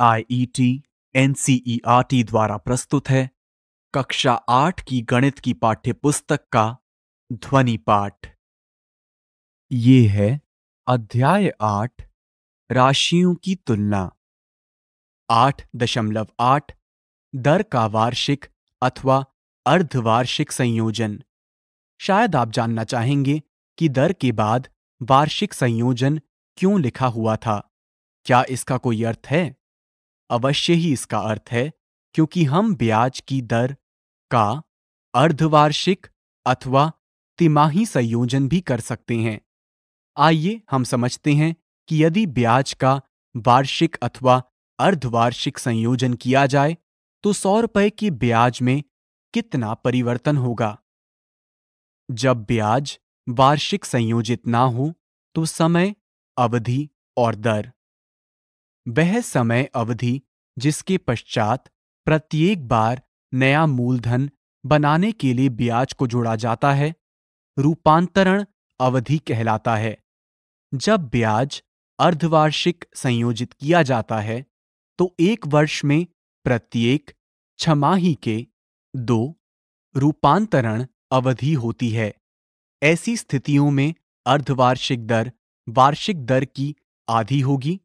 R T e e द्वारा प्रस्तुत है कक्षा आठ की गणित की पाठ्य पुस्तक का ध्वनि पाठ ये है अध्याय आठ राशियों की तुलना आठ दशमलव आठ दर का वार्षिक अथवा अर्धवार्षिक संयोजन शायद आप जानना चाहेंगे कि दर के बाद वार्षिक संयोजन क्यों लिखा हुआ था क्या इसका कोई अर्थ है अवश्य ही इसका अर्थ है क्योंकि हम ब्याज की दर का अर्धवार्षिक अथवा तिमाही संयोजन भी कर सकते हैं आइए हम समझते हैं कि यदि ब्याज का वार्षिक अथवा अर्धवार्षिक संयोजन किया जाए तो सौ रुपये के ब्याज में कितना परिवर्तन होगा जब ब्याज वार्षिक संयोजित ना हो तो समय अवधि और दर वह समय अवधि जिसके पश्चात प्रत्येक बार नया मूलधन बनाने के लिए ब्याज को जोड़ा जाता है रूपांतरण अवधि कहलाता है जब ब्याज अर्धवार्षिक संयोजित किया जाता है तो एक वर्ष में प्रत्येक छमाही के दो रूपांतरण अवधि होती है ऐसी स्थितियों में अर्धवार्षिक दर वार्षिक दर की आधी होगी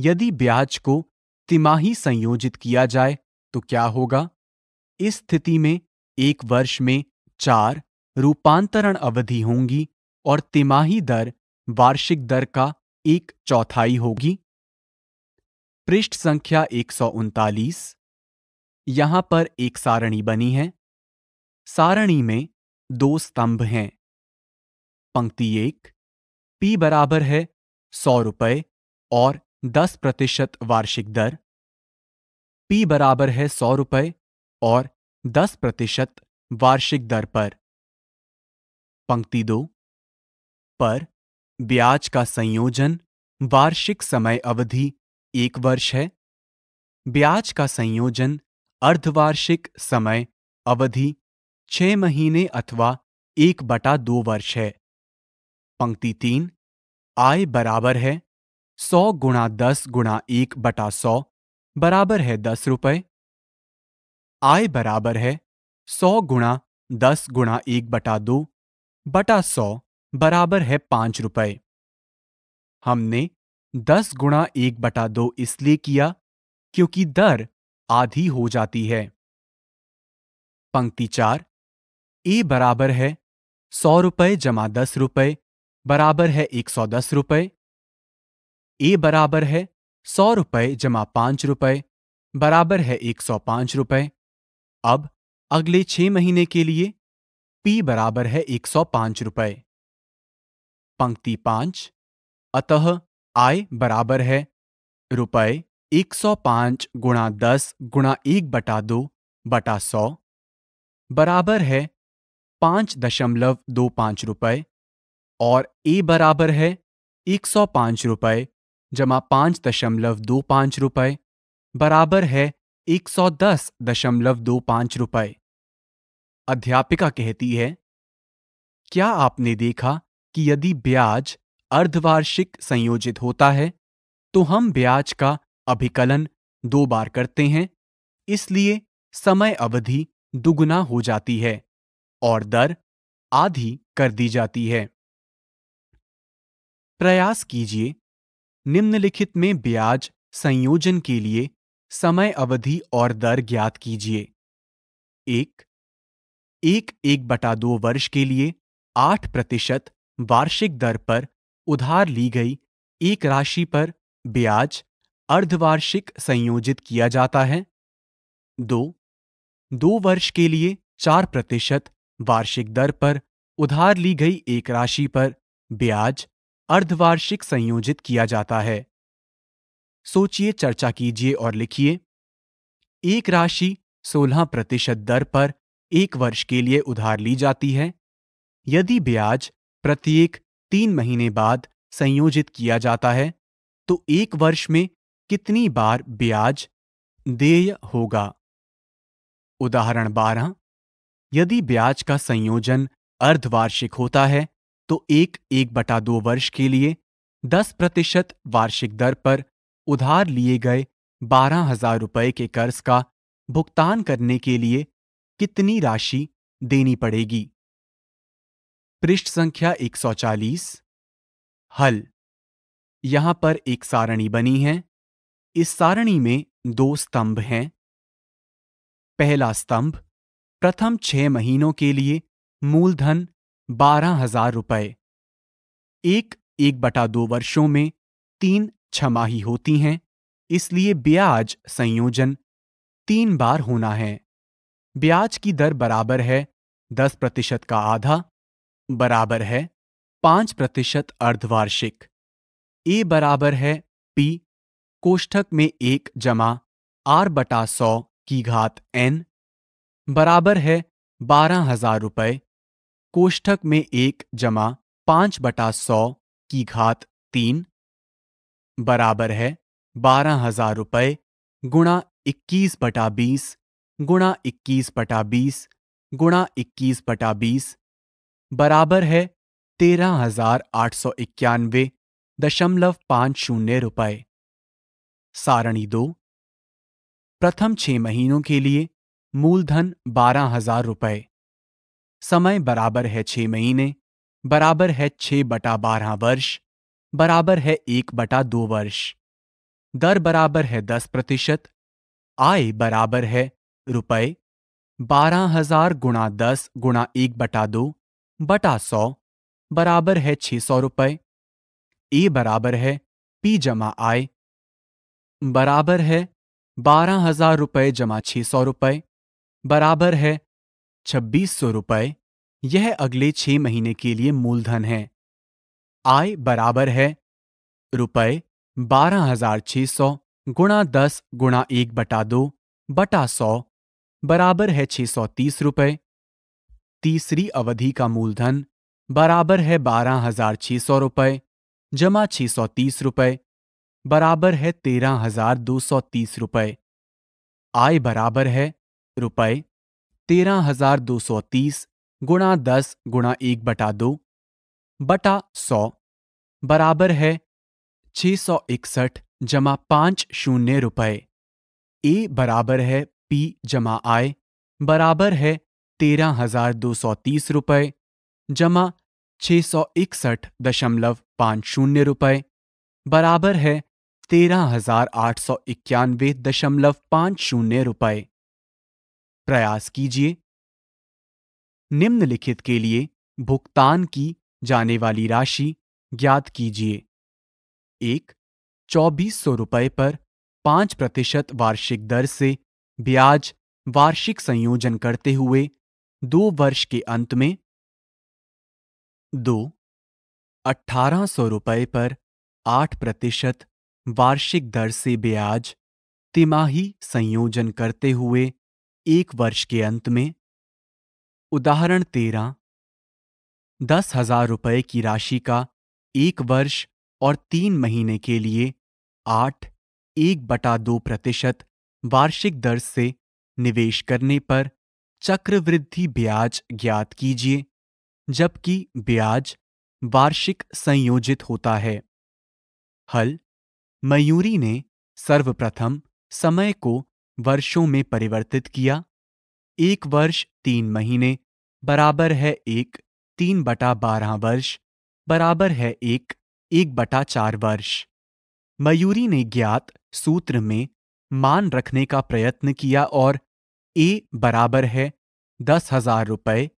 यदि ब्याज को तिमाही संयोजित किया जाए तो क्या होगा इस स्थिति में एक वर्ष में चार रूपांतरण अवधि होंगी और तिमाही दर वार्षिक दर का एक चौथाई होगी पृष्ठ संख्या एक यहां पर एक सारणी बनी है सारणी में दो स्तंभ हैं पंक्ति एक पी बराबर है सौ रुपये और दस प्रतिशत वार्षिक दर P बराबर है सौ रुपये और दस प्रतिशत वार्षिक दर पर पंक्ति दो पर ब्याज का संयोजन वार्षिक समय अवधि एक वर्ष है ब्याज का संयोजन अर्धवार्षिक समय अवधि छह महीने अथवा एक बटा दो वर्ष है पंक्ति तीन आय बराबर है सौ गुणा दस गुणा एक बटा सौ बराबर है दस रुपये आय बराबर है सौ गुणा दस गुणा एक बटा दो बटा सौ बराबर है पांच रुपये हमने दस गुणा एक बटा दो इसलिए किया क्योंकि दर आधी हो जाती है पंक्ति चार ए बराबर है सौ रुपये जमा दस रुपये बराबर है एक सौ दस रुपये ए बराबर है सौ रुपये जमा पांच रुपये बराबर है एक सौ पांच रुपये अब अगले छह महीने के लिए पी बराबर है एक सौ पांच रुपये पंक्ति पांच अतः आय बराबर है रुपये एक सौ पांच गुणा दस गुणा एक बटा दो बटा सौ बराबर है पांच दशमलव दो पांच रुपये और ए बराबर है एक सौ पांच रुपये जमा पांच दशमलव दो पांच रुपए बराबर है एक सौ दस दशमलव दो पांच रुपए अध्यापिका कहती है क्या आपने देखा कि यदि ब्याज अर्धवार्षिक संयोजित होता है तो हम ब्याज का अभिकलन दो बार करते हैं इसलिए समय अवधि दुगुना हो जाती है और दर आधी कर दी जाती है प्रयास कीजिए निम्नलिखित में ब्याज संयोजन के लिए समय अवधि और दर ज्ञात कीजिए एक एक एक बटा दो वर्ष के लिए आठ प्रतिशत वार्षिक दर पर उधार ली गई एक राशि पर ब्याज अर्धवार्षिक संयोजित किया जाता है दो दो वर्ष के लिए चार प्रतिशत वार्षिक दर पर उधार ली गई एक राशि पर ब्याज अर्धवार्षिक संयोजित किया जाता है सोचिए चर्चा कीजिए और लिखिए एक राशि 16 प्रतिशत दर पर एक वर्ष के लिए उधार ली जाती है यदि ब्याज प्रत्येक तीन महीने बाद संयोजित किया जाता है तो एक वर्ष में कितनी बार ब्याज देय होगा उदाहरण 12 यदि ब्याज का संयोजन अर्धवार्षिक होता है तो एक एक बटा दो वर्ष के लिए दस प्रतिशत वार्षिक दर पर उधार लिए गए बारह हजार रुपये के कर्ज का भुगतान करने के लिए कितनी राशि देनी पड़ेगी पृष्ठ संख्या 140 हल यहां पर एक सारणी बनी है इस सारणी में दो स्तंभ हैं पहला स्तंभ प्रथम छह महीनों के लिए मूलधन बारह हजार रुपये एक एक बटा दो वर्षों में तीन छमाही होती हैं इसलिए ब्याज संयोजन तीन बार होना है ब्याज की दर बराबर है दस प्रतिशत का आधा बराबर है पांच प्रतिशत अर्धवार्षिक ए बराबर है पी कोष्ठक में एक जमा आर बटा सौ की घात एन बराबर है बारह हजार रुपये कोष्ठक में एक जमा पांच बटा सौ की घात तीन बराबर है बारह हजार रुपये गुणा इक्कीस बटा बीस गुणा इक्कीस बटा बीस गुणा इक्कीस बटा बीस बराबर है तेरह हजार आठ सौ इक्यानवे दशमलव पाँच शून्य रुपये सारणी दो प्रथम छह महीनों के लिए मूलधन बारह हजार रुपये समय बराबर है छह महीने बराबर है छह बटा बारह वर्ष बराबर है एक बटा दो वर्ष दर बराबर है दस प्रतिशत आय बराबर है रुपये बारह हजार गुणा दस गुणा एक बटा दो बटा सौ बराबर है छह सौ रुपये ए बराबर है पी जमा आय बराबर है बारह हजार रुपये जमा छह सौ रुपये बराबर है छब्बीस सौ रुपये यह अगले छह महीने के लिए मूलधन है आय बराबर है रुपये बारह हजार छह सौ गुणा दस गुणा एक बटा दो बटा सौ बराबर है छह सौ तीस रुपये तीसरी अवधि का मूलधन बराबर है बारह हजार छह सौ रुपये जमा छह सौ तीस रुपये बराबर है तेरह हजार दो सौ तीस रुपये आय बराबर है रुपये तेरह हजार दो सौ तीस गुणा दस गुणा एक बटा दो बटा सौ बराबर है छ सौ इकसठ जमा पाँच शून्य रुपये ए बराबर है पी जमा आय बराबर है तेरह हजार दो सौ तीस रुपये जमा छ सौ इकसठ दशमलव पाँच शून्य रुपये बराबर है तेरह हजार आठ सौ इक्यानवे दशमलव पाँच शून्य रुपये प्रयास कीजिए निम्नलिखित के लिए भुगतान की जाने वाली राशि ज्ञात कीजिए एक चौबीस सौ रुपये पर पांच प्रतिशत वार्षिक दर से ब्याज वार्षिक संयोजन करते हुए दो वर्ष के अंत में दो अठारह सौ रुपये पर आठ प्रतिशत वार्षिक दर से ब्याज तिमाही संयोजन करते हुए एक वर्ष के अंत में उदाहरण तेरह दस हजार रुपये की राशि का एक वर्ष और तीन महीने के लिए आठ एक बटा दो प्रतिशत वार्षिक दर से निवेश करने पर चक्रवृद्धि ब्याज ज्ञात कीजिए जबकि ब्याज वार्षिक संयोजित होता है हल मयूरी ने सर्वप्रथम समय को वर्षों में परिवर्तित किया एक वर्ष तीन महीने बराबर है एक तीन बटा बारह वर्ष बराबर है एक एक बटा चार वर्ष मयूरी ने ज्ञात सूत्र में मान रखने का प्रयत्न किया और ए बराबर है दस हजार रुपये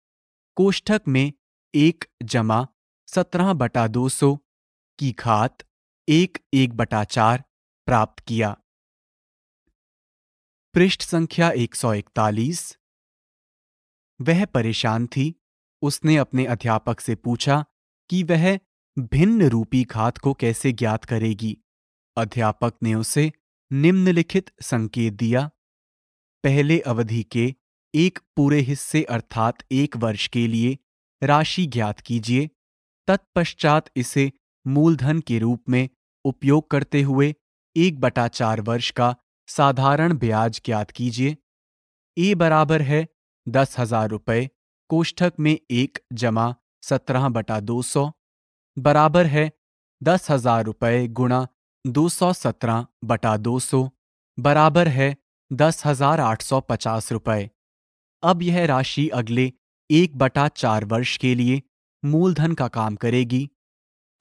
कोष्ठक में एक जमा सत्रह बटा दो सौ की खात एक एक बटा चार प्राप्त किया पृष्ठ संख्या 141 वह परेशान थी उसने अपने अध्यापक से पूछा कि वह भिन्न रूपी घात को कैसे ज्ञात करेगी अध्यापक ने उसे निम्नलिखित संकेत दिया पहले अवधि के एक पूरे हिस्से अर्थात एक वर्ष के लिए राशि ज्ञात कीजिए तत्पश्चात इसे मूलधन के रूप में उपयोग करते हुए एक बटा चार वर्ष का साधारण ब्याज ज्ञात कीजिए ए बराबर है दस हजार रुपये कोष्ठक में एक जमा सत्रह बटा दो सौ बराबर है दस हजार रुपये गुणा दो सौ सत्रह बटा दो सौ बराबर है दस हजार आठ सौ पचास रुपये अब यह राशि अगले एक बटा चार वर्ष के लिए मूलधन का काम करेगी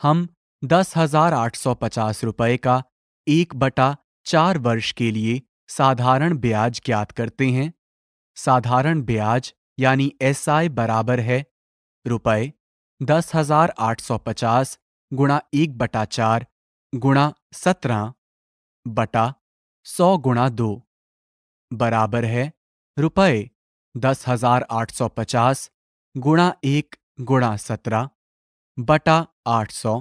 हम दस हजार आठ सौ पचास रुपये का एक बटा चार वर्ष के लिए साधारण ब्याज ज्ञात करते हैं साधारण ब्याज यानी एस आई बराबर है रुपये दस हजार आठ सौ पचास गुणा एक बटा चार गुणा सत्रह बटा सौ गुणा दो बराबर है रुपये दस हजार आठ सौ पचास गुणा एक गुणा सत्रह बटा आठ सौ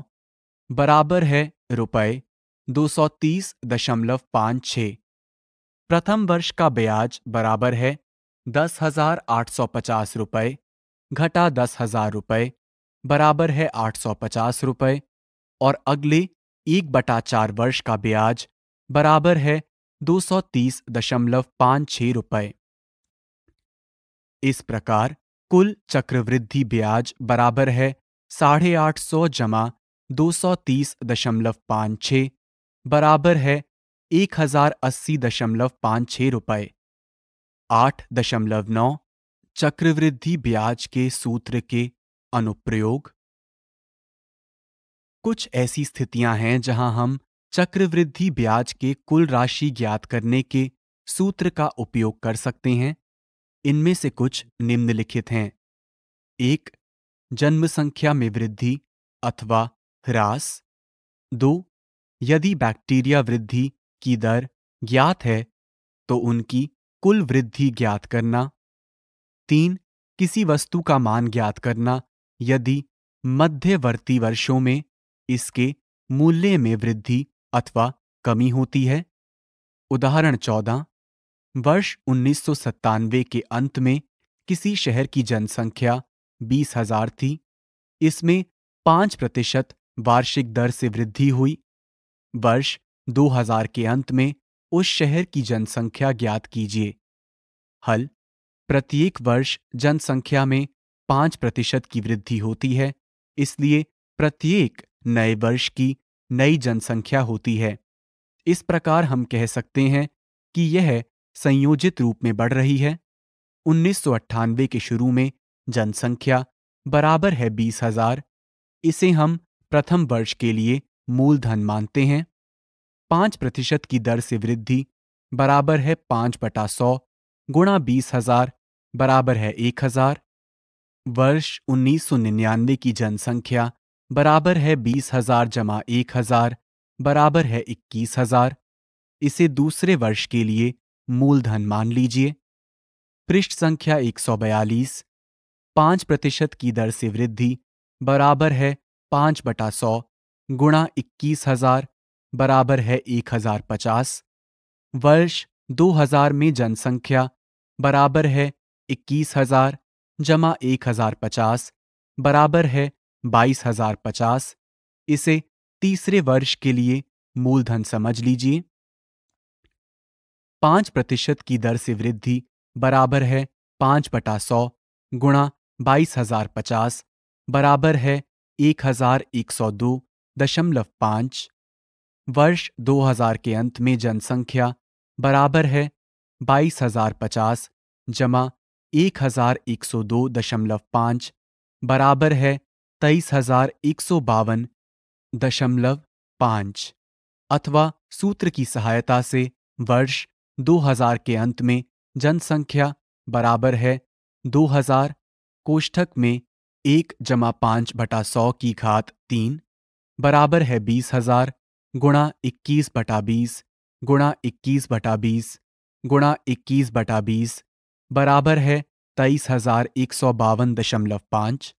बराबर है रुपये 230.56 प्रथम वर्ष का ब्याज बराबर है दस हजार आठ सौ पचास रुपये घटा दस हजार रुपये बराबर है आठ सौ पचास रुपये और अगले एक बटा चार वर्ष का ब्याज बराबर है दो सौ तीस दशमलव पाँच छ रुपये इस प्रकार कुल चक्रवृद्धि ब्याज बराबर है साढ़े आठ सौ जमा दो सौ तीस दशमलव पाँच छः बराबर है एक हजार अस्सी दशमलव पांच छह रुपए आठ दशमलव नौ चक्रवृद्धि ब्याज के सूत्र के अनुप्रयोग कुछ ऐसी स्थितियां हैं जहां हम चक्रवृद्धि ब्याज के कुल राशि ज्ञात करने के सूत्र का उपयोग कर सकते हैं इनमें से कुछ निम्नलिखित हैं एक जन्म संख्या में वृद्धि अथवा ह्रास दो यदि बैक्टीरिया वृद्धि की दर ज्ञात है तो उनकी कुल वृद्धि ज्ञात करना तीन किसी वस्तु का मान ज्ञात करना यदि मध्यवर्ती वर्षों में इसके मूल्य में वृद्धि अथवा कमी होती है उदाहरण चौदह वर्ष उन्नीस के अंत में किसी शहर की जनसंख्या बीस हजार थी इसमें पांच प्रतिशत वार्षिक दर से वृद्धि हुई वर्ष 2000 के अंत में उस शहर की जनसंख्या ज्ञात कीजिए हल प्रत्येक वर्ष जनसंख्या में पांच प्रतिशत की वृद्धि होती है इसलिए प्रत्येक नए वर्ष की नई जनसंख्या होती है इस प्रकार हम कह सकते हैं कि यह संयोजित रूप में बढ़ रही है उन्नीस के शुरू में जनसंख्या बराबर है बीस हजार इसे हम प्रथम वर्ष के लिए मूलधन मानते हैं पांच प्रतिशत की दर से वृद्धि बराबर है पांच बटा सौ गुणा बीस हजार बराबर है एक हजार वर्ष उन्नीस सौ निन्यानवे की जनसंख्या बराबर है बीस हजार जमा एक हजार बराबर है इक्कीस हजार इसे दूसरे वर्ष के लिए मूलधन मान लीजिए पृष्ठ संख्या एक सौ बयालीस पांच प्रतिशत की दर से वृद्धि बराबर है पांच बटा सौ गुणा इक्कीस हजार बराबर है एक हजार पचास वर्ष दो हजार में जनसंख्या बराबर है इक्कीस हजार जमा एक हजार पचास बराबर है बाईस हजार पचास इसे तीसरे वर्ष के लिए मूलधन समझ लीजिए पांच प्रतिशत की दर से वृद्धि बराबर है पांच बटा सौ गुणा बाईस हजार पचास बराबर है एक हजार एक सौ दो दशमलव पाँच वर्ष 2000 के अंत में जनसंख्या बराबर है बाईस हजार पचास जमा एक हजार एक सौ दो दशमलव पाँच बराबर है तेईस हजार एक सौ बावन दशमलव पाँच अथवा सूत्र की सहायता से वर्ष 2000 के अंत में जनसंख्या बराबर है 2000 कोष्ठक में एक जमा पाँच बटा सौ की घात तीन बराबर है बीस हजार गुणा इक्कीस बटा बीस गुणा इक्कीस बटा बीस गुणा इक्कीस बटा बीस बराबर है तेईस हजार एक सौ बावन दशमलव पाँच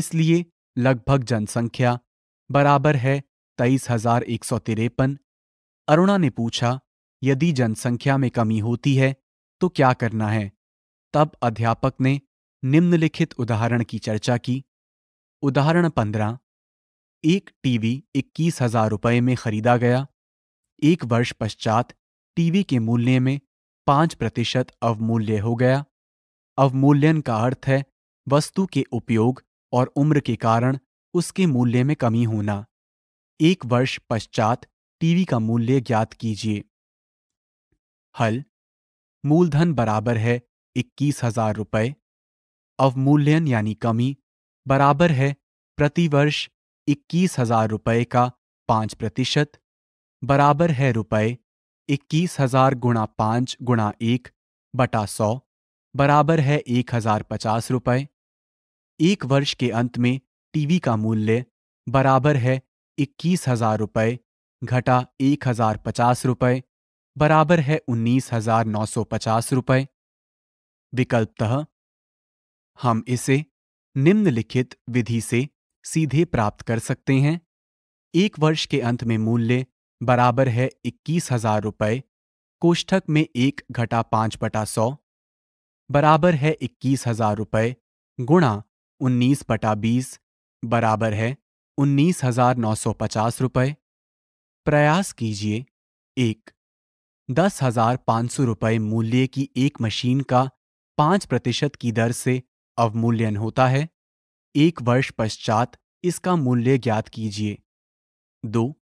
इसलिए लगभग जनसंख्या बराबर है तेईस हजार एक सौ तिरपन अरुणा ने पूछा यदि जनसंख्या में कमी होती है तो क्या करना है तब अध्यापक ने निम्नलिखित उदाहरण की चर्चा की उदाहरण पंद्रह एक टीवी इक्कीस हजार रुपये में खरीदा गया एक वर्ष पश्चात टीवी के मूल्य में पांच प्रतिशत अवमूल्य हो गया अवमूल्यन का अर्थ है वस्तु के उपयोग और उम्र के कारण उसके मूल्य में कमी होना एक वर्ष पश्चात टीवी का मूल्य ज्ञात कीजिए हल मूलधन बराबर है इक्कीस हजार रुपये अवमूल्यन यानी कमी बराबर है प्रतिवर्ष इक्कीस हजार रुपये का पांच प्रतिशत बराबर है रुपये इक्कीस हजार गुणा पांच गुणा एक बटा सौ बराबर है एक हजार पचास रुपये एक वर्ष के अंत में टीवी का मूल्य बराबर है इक्कीस हजार रुपये घटा एक हजार पचास रुपये बराबर है उन्नीस हजार नौ सौ पचास रुपये विकल्पतः हम इसे निम्नलिखित विधि से सीधे प्राप्त कर सकते हैं एक वर्ष के अंत में मूल्य बराबर है इक्कीस हजार रुपये कोष्ठक में एक घटा पांच बटा सौ बराबर है इक्कीस हजार रुपये गुणा उन्नीस बटा बीस बराबर है उन्नीस हजार नौ सौ पचास रुपये प्रयास कीजिए एक दस हजार पाँच सौ रुपये मूल्य की एक मशीन का पाँच प्रतिशत की दर से अवमूल्यन होता है एक वर्ष पश्चात इसका मूल्य ज्ञात कीजिए दो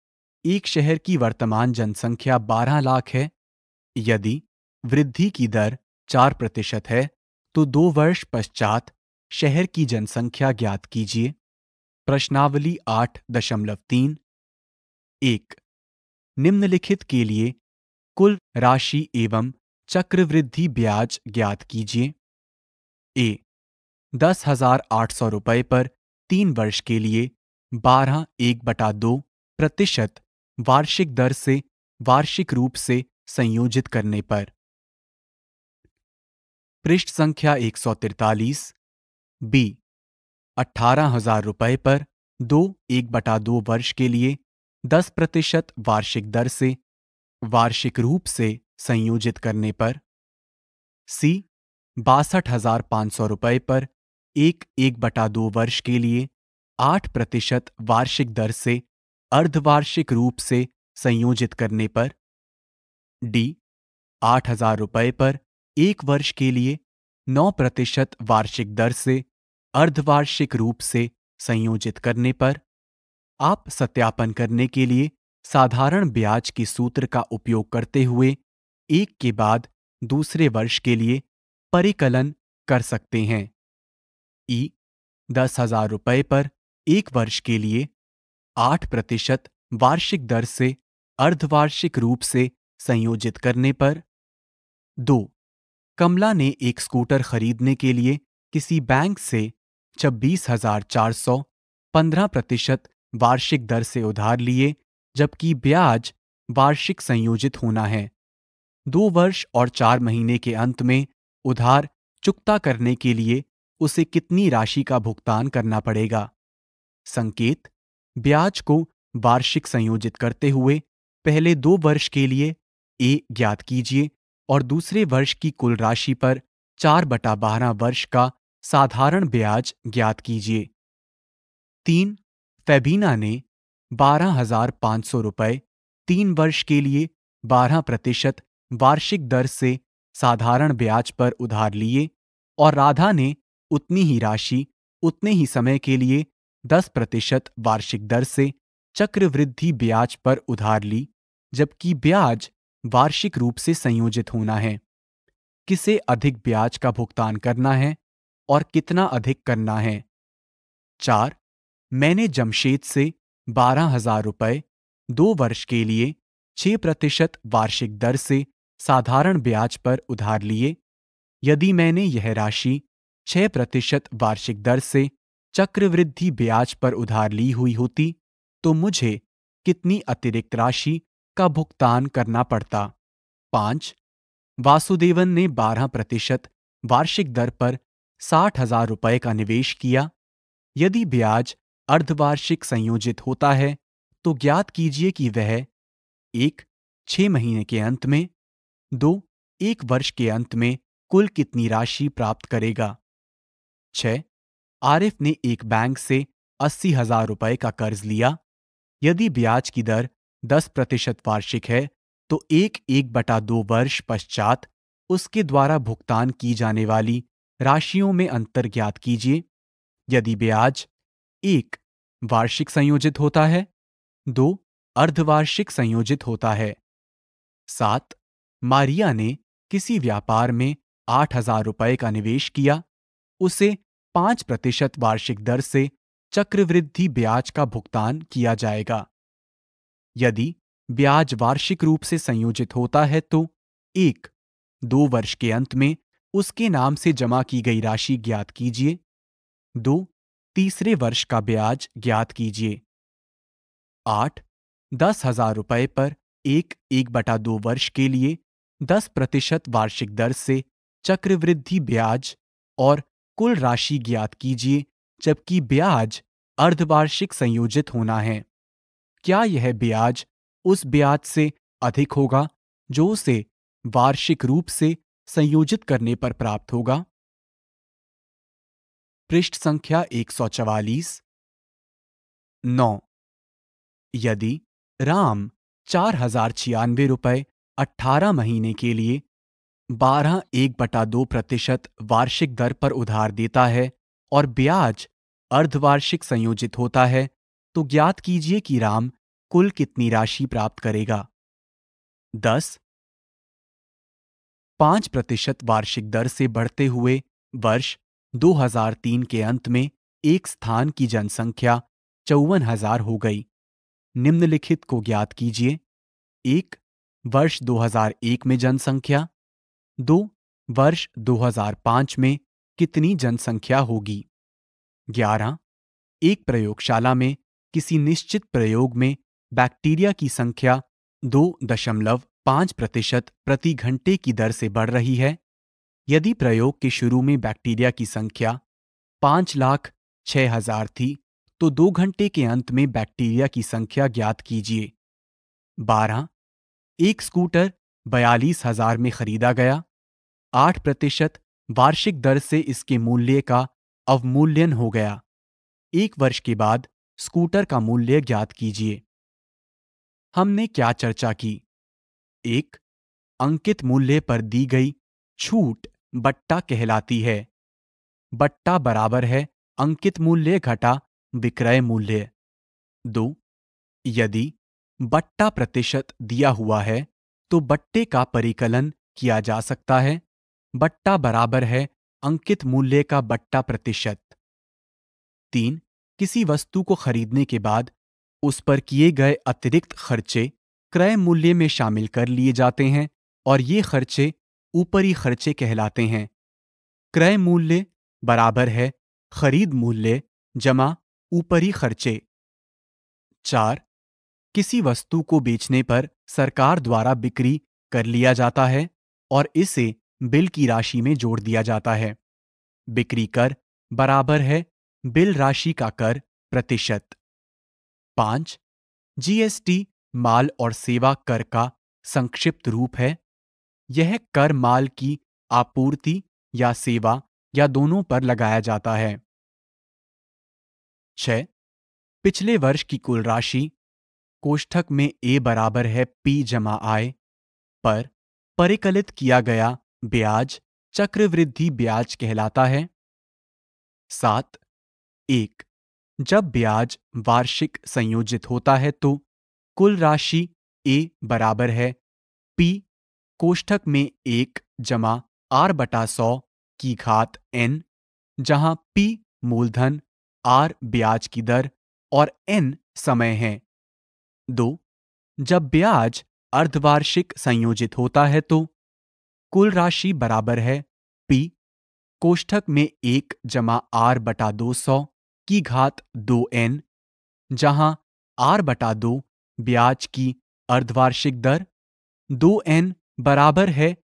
एक शहर की वर्तमान जनसंख्या 12 लाख है यदि वृद्धि की दर 4 प्रतिशत है तो दो वर्ष पश्चात शहर की जनसंख्या ज्ञात कीजिए प्रश्नावली आठ दशमलव तीन एक निम्नलिखित के लिए कुल राशि एवं चक्रवृद्धि ब्याज ज्ञात कीजिए ए दस हजार आठ सौ रुपये पर तीन वर्ष के लिए बारह एक बटा दो प्रतिशत वार्षिक दर से वार्षिक रूप से संयोजित करने पर पृष्ठ संख्या एक सौ तिरतालीस बी अठारह हजार रुपये पर दो एक बटा दो वर्ष के लिए दस प्रतिशत वार्षिक दर से वार्षिक रूप से संयोजित करने पर सी बासठ हजार पांच सौ रुपये पर एक एक बटा दो वर्ष के लिए आठ प्रतिशत वार्षिक दर से अर्धवार्षिक रूप से संयोजित करने पर डी आठ हजार रुपये पर एक वर्ष के लिए नौ प्रतिशत वार्षिक दर से अर्धवार्षिक रूप से संयोजित करने पर आप सत्यापन करने के लिए साधारण ब्याज के सूत्र का उपयोग करते हुए एक के बाद दूसरे वर्ष के लिए परिकलन कर सकते हैं ई दस हजार रुपये पर एक वर्ष के लिए आठ प्रतिशत वार्षिक दर से अर्धवार्षिक रूप से संयोजित करने पर दो कमला ने एक स्कूटर खरीदने के लिए किसी बैंक से छब्बीस हजार चार सौ पंद्रह प्रतिशत वार्षिक दर से उधार लिए जबकि ब्याज वार्षिक संयोजित होना है दो वर्ष और चार महीने के अंत में उधार चुकता करने के लिए उसे कितनी राशि का भुगतान करना पड़ेगा संकेत ब्याज को वार्षिक संयोजित करते हुए पहले दो वर्ष के लिए ए ज्ञात कीजिए और दूसरे वर्ष की कुल राशि पर चार बटा बारह वर्ष का साधारण ब्याज ज्ञात कीजिए तीन फेबीना ने बारह हजार पाँच सौ रुपये तीन वर्ष के लिए बारह प्रतिशत वार्षिक दर से साधारण ब्याज पर उधार लिए और राधा ने उतनी ही राशि उतने ही समय के लिए दस प्रतिशत वार्षिक दर से चक्रवृद्धि ब्याज पर उधार ली जबकि ब्याज वार्षिक रूप से संयोजित होना है किसे अधिक ब्याज का भुगतान करना है और कितना अधिक करना है चार मैंने जमशेद से बारह हजार रुपये दो वर्ष के लिए छह प्रतिशत वार्षिक दर से साधारण ब्याज पर उधार लिए यदि मैंने यह राशि छह प्रतिशत वार्षिक दर से चक्रवृद्धि ब्याज पर उधार ली हुई होती तो मुझे कितनी अतिरिक्त राशि का भुगतान करना पड़ता पांच वासुदेवन ने बारह प्रतिशत वार्षिक दर पर साठ हजार रुपये का निवेश किया यदि ब्याज अर्धवार्षिक संयोजित होता है तो ज्ञात कीजिए कि वह एक छह महीने के अंत में दो एक वर्ष के अंत में कुल कितनी राशि प्राप्त करेगा छह आरिफ ने एक बैंक से अस्सी हजार रुपये का कर्ज लिया यदि ब्याज की दर दस प्रतिशत वार्षिक है तो एक एक बटा दो वर्ष पश्चात उसके द्वारा भुगतान की जाने वाली राशियों में अंतर ज्ञात कीजिए यदि ब्याज एक वार्षिक संयोजित होता है दो अर्धवार्षिक संयोजित होता है सात मारिया ने किसी व्यापार में आठ हजार रुपये का निवेश किया उसे पांच प्रतिशत वार्षिक दर से चक्रवृद्धि ब्याज का भुगतान किया जाएगा यदि ब्याज वार्षिक रूप से संयोजित होता है तो एक दो वर्ष के अंत में उसके नाम से जमा की गई राशि ज्ञात कीजिए दो तीसरे वर्ष का ब्याज ज्ञात कीजिए आठ दस हजार रुपये पर एक एक बटा दो वर्ष के लिए दस प्रतिशत वार्षिक दर से चक्रवृद्धि ब्याज और कुल राशि ज्ञात कीजिए जबकि ब्याज अर्धवार्षिक संयोजित होना है क्या यह ब्याज उस ब्याज से अधिक होगा जो उसे वार्षिक रूप से संयोजित करने पर प्राप्त होगा पृष्ठ संख्या 144 नौ यदि राम चार हजार छियानवे रुपये अट्ठारह महीने के लिए बारह एक बटा दो प्रतिशत वार्षिक दर पर उधार देता है और ब्याज अर्धवार्षिक संयोजित होता है तो ज्ञात कीजिए कि राम कुल कितनी राशि प्राप्त करेगा दस पांच प्रतिशत वार्षिक दर से बढ़ते हुए वर्ष 2003 के अंत में एक स्थान की जनसंख्या चौवन हजार हो गई निम्नलिखित को ज्ञात कीजिए एक वर्ष 2001 में जनसंख्या दो वर्ष 2005 में कितनी जनसंख्या होगी ग्यारह एक प्रयोगशाला में किसी निश्चित प्रयोग में बैक्टीरिया की संख्या दो दशमलव पांच प्रतिशत प्रति घंटे की दर से बढ़ रही है यदि प्रयोग के शुरू में बैक्टीरिया की संख्या पांच लाख छ हजार थी तो दो घंटे के अंत में बैक्टीरिया की संख्या ज्ञात कीजिए बारह एक स्कूटर बयालीस हजार में खरीदा गया आठ प्रतिशत वार्षिक दर से इसके मूल्य का अवमूल्यन हो गया एक वर्ष के बाद स्कूटर का मूल्य ज्ञात कीजिए हमने क्या चर्चा की एक अंकित मूल्य पर दी गई छूट बट्टा कहलाती है बट्टा बराबर है अंकित मूल्य घटा विक्रय मूल्य दो यदि बट्टा प्रतिशत दिया हुआ है तो बट्टे का परिकलन किया जा सकता है बट्टा बराबर है अंकित मूल्य का बट्टा प्रतिशत तीन किसी वस्तु को खरीदने के बाद उस पर किए गए अतिरिक्त खर्चे क्रय मूल्य में शामिल कर लिए जाते हैं और ये खर्चे ऊपरी खर्चे कहलाते हैं क्रय मूल्य बराबर है खरीद मूल्य जमा ऊपरी खर्चे चार किसी वस्तु को बेचने पर सरकार द्वारा बिक्री कर लिया जाता है और इसे बिल की राशि में जोड़ दिया जाता है बिक्री कर बराबर है बिल राशि का कर प्रतिशत पांच जीएसटी माल और सेवा कर का संक्षिप्त रूप है यह कर माल की आपूर्ति या सेवा या दोनों पर लगाया जाता है छ पिछले वर्ष की कुल राशि कोष्ठक में ए बराबर है पी जमा आय पर परिकलित किया गया ब्याज चक्रवृद्धि ब्याज कहलाता है सात एक जब ब्याज वार्षिक संयोजित होता है तो कुल राशि ए बराबर है पी कोष्ठक में एक जमा आर बटा सौ की घात एन जहां पी मूलधन आर ब्याज की दर और एन समय है दो जब ब्याज अर्धवार्षिक संयोजित होता है तो कुल राशि बराबर है पी कोष्ठक में एक जमा आर बटा दो सौ की घात दो एन जहां आर बटा दो ब्याज की अर्धवार्षिक दर दो एन बराबर है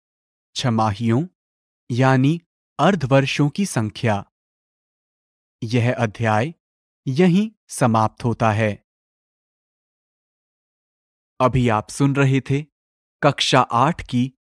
छमाहियों यानी अर्धवर्षों की संख्या यह अध्याय यहीं समाप्त होता है अभी आप सुन रहे थे कक्षा आठ की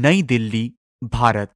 नई दिल्ली भारत